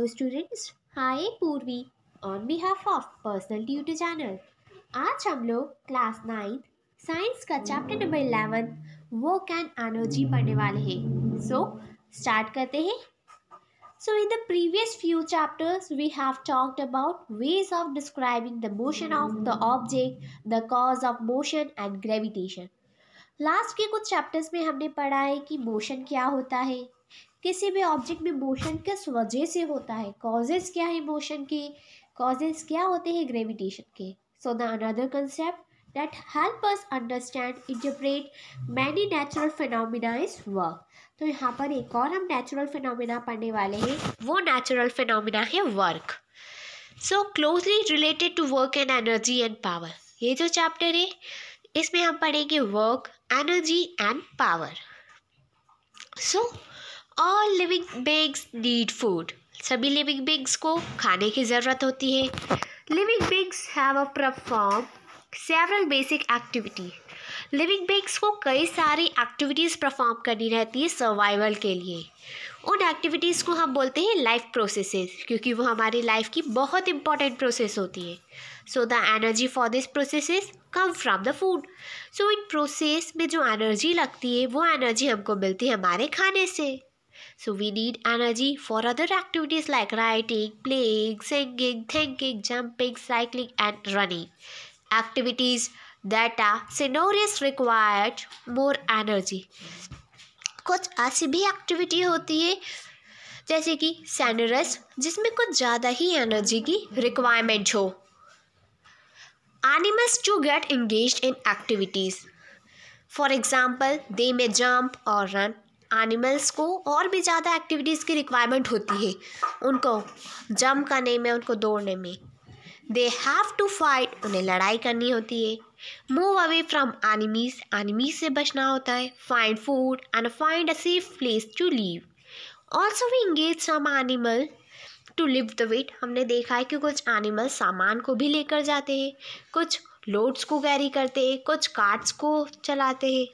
Hello students, hi पूर्वी on behalf of Personal Tutor Channel. आज हम लोग क्लास नाइन्थ साइंस का चैप्टर नंबर इलेवन वो कैन एनर्जी पढ़ने वाले हैं सो स्टार्ट करते हैं so in the previous few chapters we have talked about ways of describing the motion of the object the cause of motion and gravitation last के कुछ chapters में हमने पढ़ा है कि मोशन क्या होता है किसी भी ऑब्जेक्ट में मोशन किस वजह से होता है कॉजेज क्या है मोशन की कॉजेस क्या होते हैं ग्रेविटेशन के so the another concept that help us understand interpret many natural phenomena is work तो यहाँ पर एक और हम नेचुरल फिनोमिना पढ़ने वाले हैं वो नेचुरल फिनोमिना है work so closely related to work and energy and power ये जो चैप्टर है इसमें हम पढ़ेंगे work energy and power so all living beings need food सभी लिविंग बिग्स को खाने की ज़रूरत होती है living beings have a perform several basic activity living beings को कई सारी एक्टिविटीज़ परफॉर्म करनी रहती है सर्वाइवल के लिए उन एक्टिविटीज़ को हम बोलते हैं लाइफ प्रोसेसेस क्योंकि वो हमारी लाइफ की बहुत इंपॉर्टेंट प्रोसेस होती है so the energy for this processes come from the food so in process में जो एनर्जी लगती है वो एनर्जी हमको मिलती है हमारे खाने से So we need energy for other activities like writing, playing, singing, thinking, jumping, cycling and running. Activities that are strenuous required more energy. कुछ ऐसी भी एक्टिविटी होती है जैसे कि सैनरस जिसमें कुछ ज़्यादा ही एनर्जी की रिक्वायरमेंट हो animals to get engaged in activities. For example, they may jump or run animals को और भी ज़्यादा एक्टिविटीज़ की रिक्वायरमेंट होती है उनको जंप करने में उनको दौड़ने में दे हैव टू फाइट उन्हें लड़ाई करनी होती है move away from enemies enemies से बचना होता है find food and find a safe place to live also we engage some animal to live the weight हमने देखा है कि कुछ एनिमल सामान को भी लेकर जाते हैं कुछ लोड्स को कैरी करते हैं कुछ कार्ड्स को चलाते हैं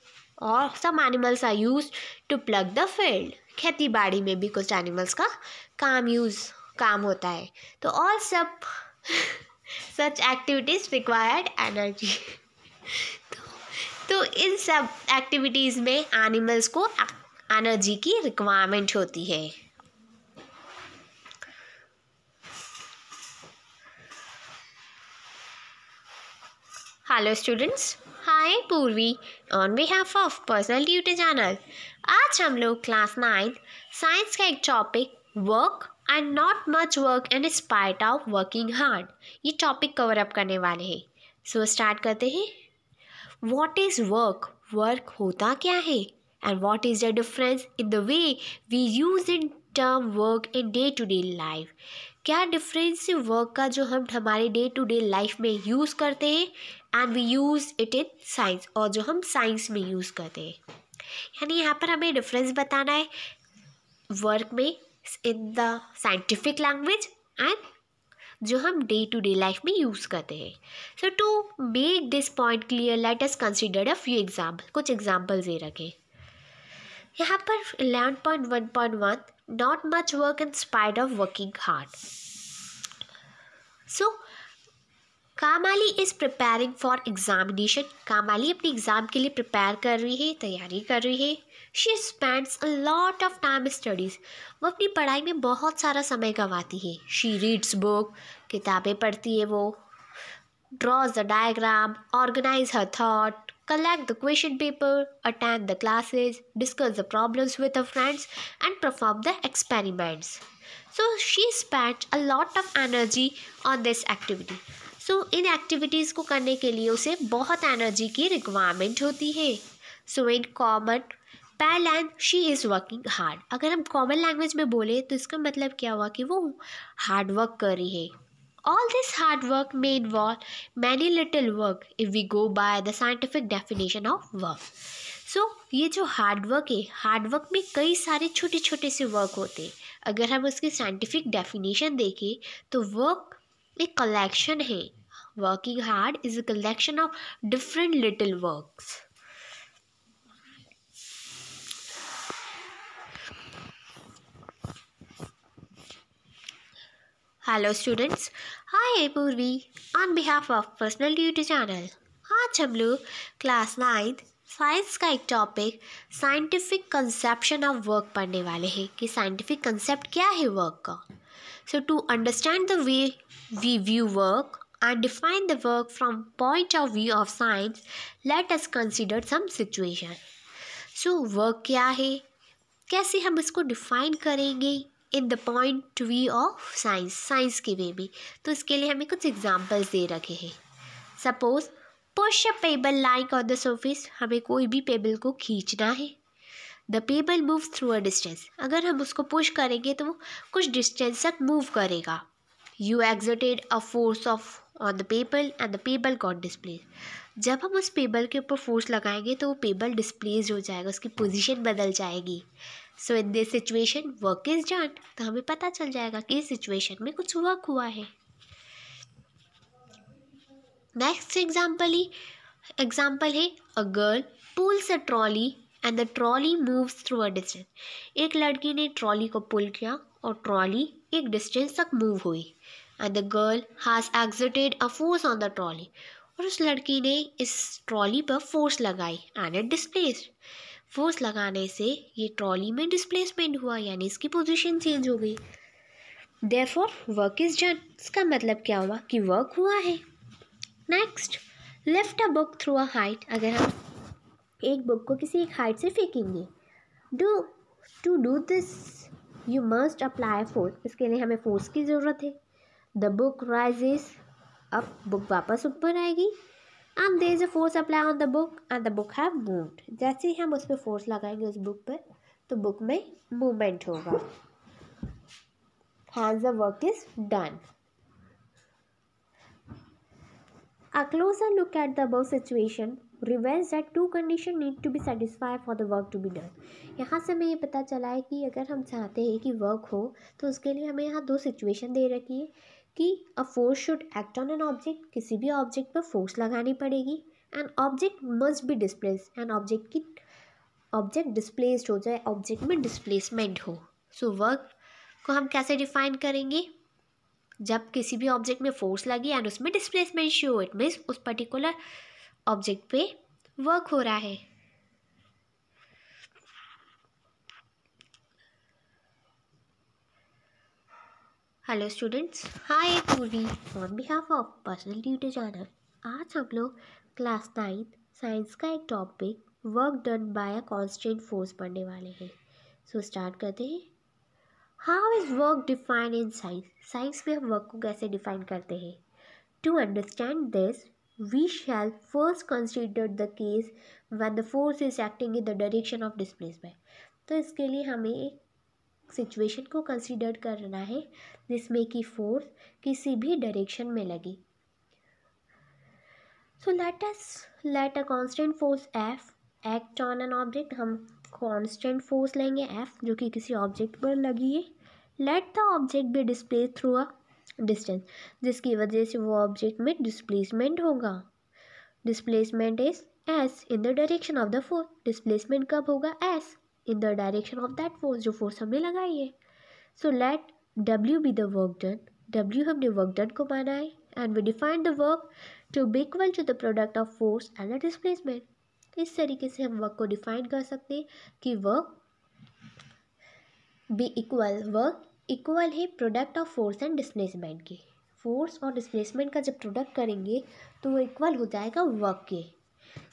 और some animals are use to plug the field खेती बाड़ी में भी कुछ एनिमल्स का काम यूज़ काम होता है तो ऑल सब सच एक्टिविटीज़ रिक्वायर्ड एनर्जी तो इन सब एक्टिविटीज़ में एनिमल्स को एनर्जी की रिक्वायरमेंट होती है hello students hi Purvi on behalf of personal duty channel आज हम लोग क्लास नाइन्थ साइंस का एक topic work and not much work and spite of working hard ये टॉपिक कवर अप करने वाले हैं सो so, स्टार्ट करते हैं वॉट इज़ वर्क वर्क होता क्या है and what is the difference in the way we use in term work in day to day life क्या डिफरेंस वर्क का जो हम हमारे डे टू डे लाइफ में यूज़ करते हैं and we use it in science और जो हम साइंस में यूज़ करते हैं यानी यहाँ पर हमें डिफरेंस बताना है वर्क में in the scientific language and जो हम डे टू डे लाइफ में यूज़ करते हैं so to make this point clear let us consider a few example कुछ एग्जाम्पल दे रखें यहाँ पर eleven point one point one not much work in spite of working hard so Kamali is preparing for examination Kamali अपने exam के लिए prepare कर रही है तैयारी कर रही है she spends a lot of time studies वो अपनी पढ़ाई में बहुत सारा समय गंवाती है शी रीड्स बुक किताबें पढ़ती है वो draws the diagram organise her thought collect the question paper attend the classes discuss the problems with the friends and perform the experiments so she spend a lot of energy on this activity so so, इन activities को करने के लिए उसे बहुत energy की requirement होती है so in common parlance she is working hard अगर हम कॉमन लैंग्वेज में बोले तो इसका मतलब क्या हुआ कि वो हार्ड वर्क कर रही है all this hard work may involve many many work if we go by the scientific definition of work so ये जो हार्ड वर्क है हार्ड वर्क में कई सारे छोटे छोटे से वर्क होते हैं अगर हम उसकी साइंटिफिक डेफिनेशन देखें तो वर्क एक कलेक्शन है working hard is a collection of different little works hello students hi Purvi on behalf of personal duty channel आज हम लोग क्लास नाइन्थ साइंस का एक topic scientific conception of work पढ़ने वाले हैं कि साइंटिफिक कंसेप्ट क्या है वर्क का So to understand the way we view work and define the work from point of view of science, let us consider some situation. So work kya hai kaise hum isko define karenge in the point view of science science के way में तो इसके लिए हमें कुछ examples दे रखे हैं suppose push a pebble like on the surface हमें कोई भी पेबल को खींचना है the pebble move through a distance अगर हम उसको पुश करेंगे तो वो कुछ डिस्टेंस तक मूव करेगा you exerted a force of on the pebble and the pebble got displace जब हम उस पेबल के ऊपर फोर्स लगाएंगे तो वो पेबल डिस्प्लेस हो जाएगा उसकी पोजिशन बदल जाएगी so in this situation work is done तो हमें पता चल जाएगा कि इस सिचुएशन में कुछ वर्क हुआ है नेक्स्ट एग्जाम्पल ही एग्जाम्पल है a girl pulls a trolley and the trolley moves through a distance एक लड़की ने ट्रॉली को पुल किया और ट्रॉली एक डिस्टेंस तक मूव हुई and the girl has exerted a force on the trolley और उस लड़की ने इस ट्रॉली पर फोर्स लगाई एंड इट डिस्प्लेस फोर्स लगाने से ये ट्रॉली में डिस्प्लेसमेंट हुआ यानी इसकी पोजीशन चेंज हो गई फॉर वर्क इज़ डन इसका मतलब क्या हुआ कि वर्क हुआ है next lift a book through a height अगर हम एक बुक को किसी एक हाइट से फेंकेंगे do to do this you must apply force इसके लिए हमें फोर्स की ज़रूरत है द बुक राइजेस अब बुक वापस ऊपर आएगी and there is a force apply on the book and the book have moved जैसे ही हम उस पर फोर्स लगाएंगे उस बुक पर तो बुक में मूवमेंट होगा hence the work is done A closer look at the book situation reveals that two condition need to be satisfy for the work to be done यहाँ से हमें ये पता चला है कि अगर हम चाहते हैं कि वर्क हो तो उसके लिए हमें यहाँ दो सिचुएशन दे रखी है कि a force should act on an object किसी भी ऑब्जेक्ट पर फोर्स लगानी पड़ेगी and object must be displace and object की ऑब्जेक्ट डिस्प्लेसड हो जाए ऑब्जेक्ट में डिस्प्लेसमेंट हो सो so, वर्क को हम कैसे डिफाइन करेंगे जब किसी भी ऑब्जेक्ट में फोर्स लगी एंड उसमें डिस्प्लेसमेंट शो इट मीन्स उस पर्टिकुलर ऑब्जेक्ट पे वर्क हो रहा है hello students hi Purvi on behalf of personal duty channel आज हम लोग क्लास नाइन्थ साइंस का एक topic work done by a constant force पढ़ने वाले हैं सो so, स्टार्ट करते हैं how is work defined in science science में हम वर्क को कैसे डिफाइन करते हैं to understand this we shall first consider the case when the force is acting in the direction of displacement तो इसके लिए हमें एक सिचुएशन को कंसिडर करना है जिसमें कि फोर्स किसी भी डायरेक्शन में लगी so let us let a constant force F act on an object हम कांस्टेंट फोर्स लेंगे एफ जो कि किसी ऑब्जेक्ट पर लगी है let the object be displace through a distance जिसकी वजह से वो ऑब्जेक्ट में डिस्प्लेसमेंट होगा displacement is S in the direction of the force displacement कब होगा S in the direction of that force जो फोर्स हमने लगाई है so late W be the work done W हमने वर्क डन को माना है and we define the work to be equal to the product of force and the displacement इस तरीके से हम वर्क को डिफाइन कर सकते हैं कि work be equal work equal है product of force and displacement के फोर्स और डिस्प्लेसमेंट का जब प्रोडक्ट करेंगे तो वो इक्वल हो जाएगा वर्क के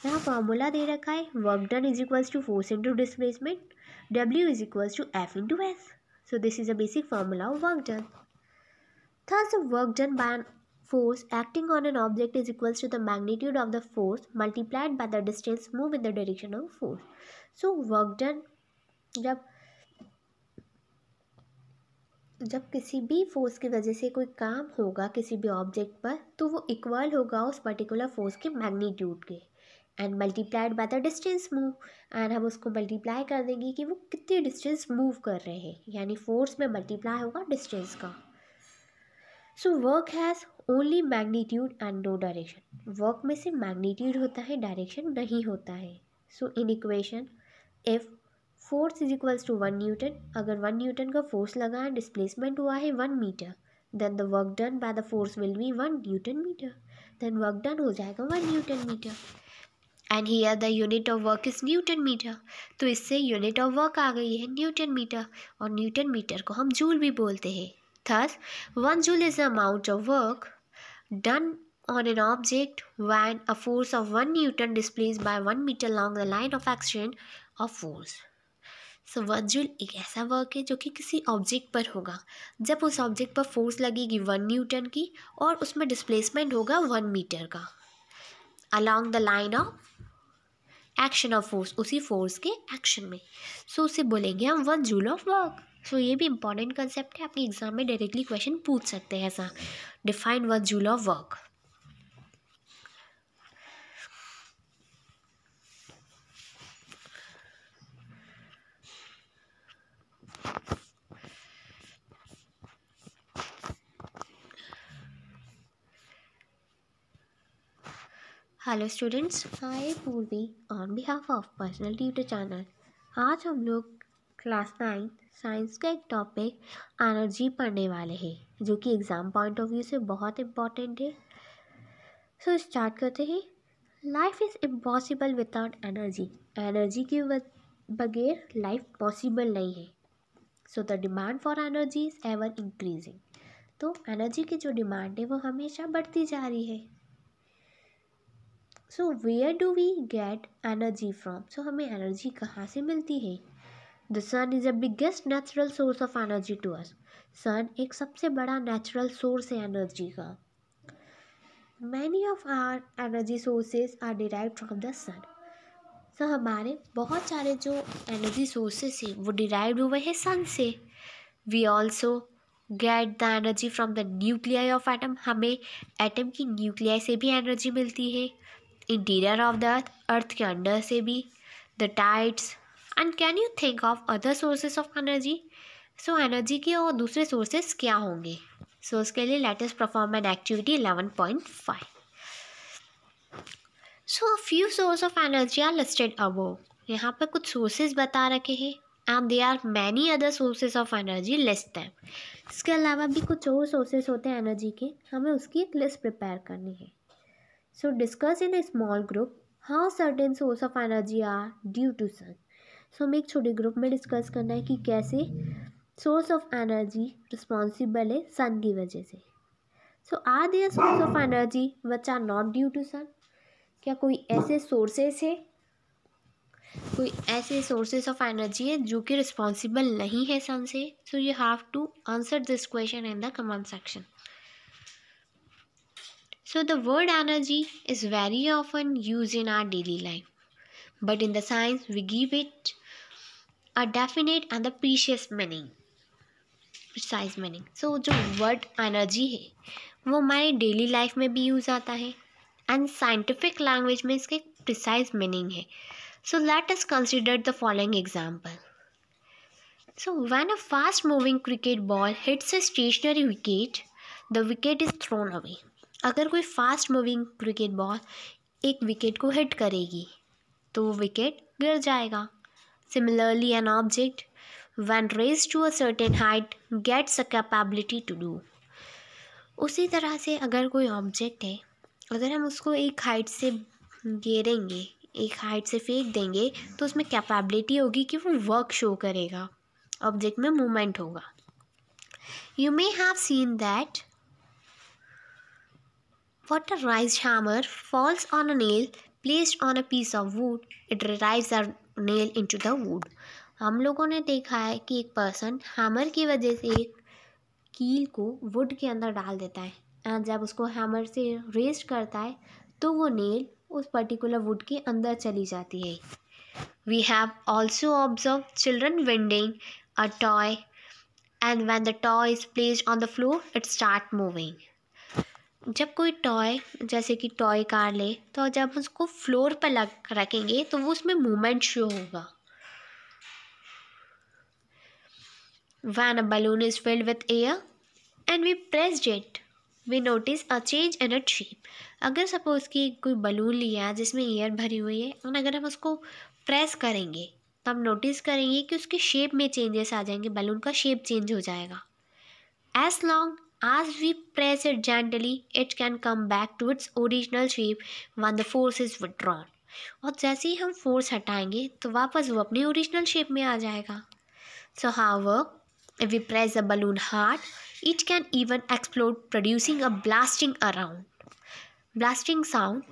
यहाँ फार्मूला दे रखा है work done is equals to force into displacement W is equals to F into S so this is a basic formula of work done thus work done by force acting on an object is equals to the magnitude of the force multiplied by the distance move in the direction of force so work done जब जब किसी भी force की वजह से कोई काम होगा किसी भी ऑब्जेक्ट पर तो वो इक्वल होगा उस पर्टिकुलर फोर्स के मैग्नीट्यूड के and multiplied by the distance move and हम उसको मल्टीप्लाई कर देंगे कि वो कितनी डिस्टेंस मूव कर रहे हैं यानी फोर्स में मल्टीप्लाई होगा डिस्टेंस का so work has only magnitude and no direction work में से मैग्नीट्यूड होता है डायरेक्शन नहीं होता है so in equation if force is equals to one newton अगर वन न्यूटन का फोर्स लगा है डिस्प्लेसमेंट हुआ है one metre then the work done by the force will be one newton metre then work done हो जाएगा one newton metre and are the unit of work is newton metre तो इससे unit of work आ गई है newton metre और newton metre को हम जूल भी बोलते हैं thus one joule is the amount of work done on an object when a force of one newton displace by one metre long the line of action of force so वर्जुल एक ऐसा work है जो कि किसी object पर होगा जब उस ऑब्जेक्ट पर फोर्स लगेगी वन न्यूटन की और उसमें डिस्प्लेसमेंट होगा वन मीटर का along the line of action of force उसी फोर्स के एक्शन में सो so, उसे बोलेंगे हम one joule of work so ये भी इंपॉर्टेंट कंसेप्ट है आपके एग्जाम में डायरेक्टली क्वेश्चन पूछ सकते हैं ऐसा define one joule of work hello students I Purvi on behalf of personal tutor channel आज हम लोग क्लास नाइन्थ साइंस का एक टॉपिक एनर्जी पढ़ने वाले हैं जो कि एग्ज़ाम पॉइंट ऑफ व्यू से बहुत इम्पॉर्टेंट है सो so, स्टार्ट करते हैं life is impossible without energy energy के बगैर लाइफ पॉसिबल नहीं है so the demand for energy is ever increasing तो एनर्जी की जो डिमांड है वो हमेशा बढ़ती जा रही है so where do we get energy from so हमें एनर्जी कहाँ से मिलती है the sun is a biggest natural source of energy to us sun एक सबसे बड़ा नेचुरल सोर्स है एनर्जी का many of our energy sources are derive from the sun so हमारे बहुत सारे जो एनर्जी सोर्सेस हैं वो डिराइव हुए हैं सन से we also get the energy from the nuclei of atom हमें एटम की न्यूक्लियाई से भी एनर्जी मिलती है interior of the earth earth के अंडर से भी the tides and can you think of other sources of energy so energy के और दूसरे सोर्सेज क्या होंगे सो so, उसके लिए let us perform an activity eleven point five so few source of energy are listed above यहाँ पर कुछ सोर्सेज बता रखे हैं and there are many other sources of energy list है इसके अलावा भी कुछ और सोर्सेज होते हैं एनर्जी के हमें उसकी एक लिस्ट प्रिपेयर करनी है so discuss in a small group how certain source of energy are due to sun so हमें एक छोटे ग्रुप में डिस्कस करना है कि कैसे सोर्स ऑफ एनर्जी रिस्पॉन्सिबल है सन की वजह से so are there source of energy which are not due to sun क्या कोई ऐसे सोर्सेस है कोई ऐसे सोर्सेस ऑफ एनर्जी है जो कि रिस्पॉन्सिबल नहीं है सन से so you have to answer this question in the comment section So the word energy is very often used in our daily life. But in the science, we give it a definite and a precious meaning. Precise meaning. So the word energy is वो हमारे daily life में भी use आता है and scientific language में इसके precise meaning है so let us consider the following example so when a fast moving cricket ball hits a stationary wicket the wicket अगर कोई फास्ट मूविंग क्रिकेट बॉल एक विकेट को hit करेगी तो वो विकेट गिर जाएगा similarly an object when raised to a certain height gets a capability to do उसी तरह से अगर कोई ऑब्जेक्ट है अगर हम उसको एक हाइट से घेरेंगे एक हाइट से फेंक देंगे तो उसमें कैपेबिलिटी होगी कि वो वर्क शो करेगा ऑब्जेक्ट में मूवमेंट होगा you may have seen that What a rice hammer falls on a nail placed on a piece of wood, it drives the nail into the wood. हम लोगों ने देखा है कि एक पर्सन हैमर की वजह से एक कील को वुड के अंदर डाल देता है एंड जब उसको हैमर से रेस्ट करता है तो वो नेल उस पर्टिकुलर वुड के अंदर चली जाती है we have also observe children winding a toy and when the toy is place on the floor it start moving जब कोई टॉय जैसे कि टॉय कार ले तो जब उसको फ्लोर पर लग रखेंगे तो वो उसमें मूवमेंट शो होगा when a balloon is filled with air and we press it we notice a change in its shape अगर सपोज़ कि कोई बलून लिया है जिसमें एयर भरी हुई है और अगर हम उसको प्रेस करेंगे तो हम नोटिस करेंगे कि उसके शेप में चेंजेस आ जाएंगे बलून का शेप चेंज हो जाएगा as long As we press it gently, it can come back to its original shape when the force is withdrawn. और जैसे ही हम फोर्स हटाएंगे तो वापस वो अपने ओरिजिनल शेप में आ जाएगा so how work if we press the balloon hard it can even explore producing a blasting around blasting sound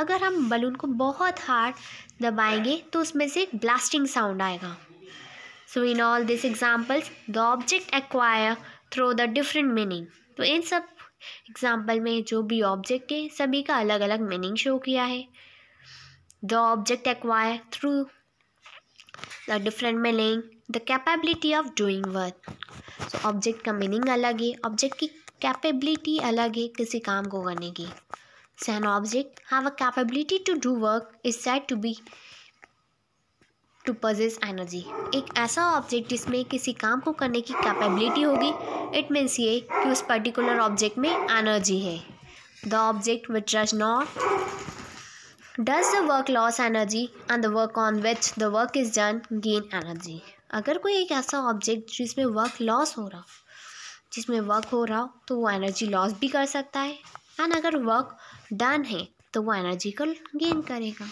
अगर हम बलून को बहुत हार्ड दबाएंगे तो उसमें से एक ब्लास्टिंग साउंड आएगा so in all this examples the object acquire through the different meaning तो इन सब एग्जाम्पल में जो भी ऑब्जेक्ट है सभी का अलग अलग मीनिंग शो किया है the object acquire through the different meaning the capability of doing work so object का मीनिंग अलग है ऑब्जेक्ट की कैपेबिलिटी अलग है किसी काम को करने की सैन object have a capability to do work is said to be to possess energy एक ऐसा ऑब्जेक्ट जिसमें किसी काम को करने की कैपेबिलिटी होगी इट मीन्स ये कि उस पर्टिकुलर ऑब्जेक्ट में एनर्जी है the object which does not does the work loss energy and the work on which the work is done gain energy अगर कोई एक ऐसा ऑब्जेक्ट जिसमें वर्क लॉस हो रहा जिसमें वर्क हो रहा तो वो एनर्जी लॉस भी कर सकता है एंड अगर वर्क डन है तो वो एनर्जी को गेन करेगा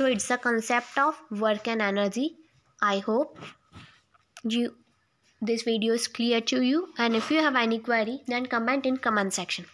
So it's a concept of work and energy. I hope you this video is clear to you and if you have any query then comment in comment section.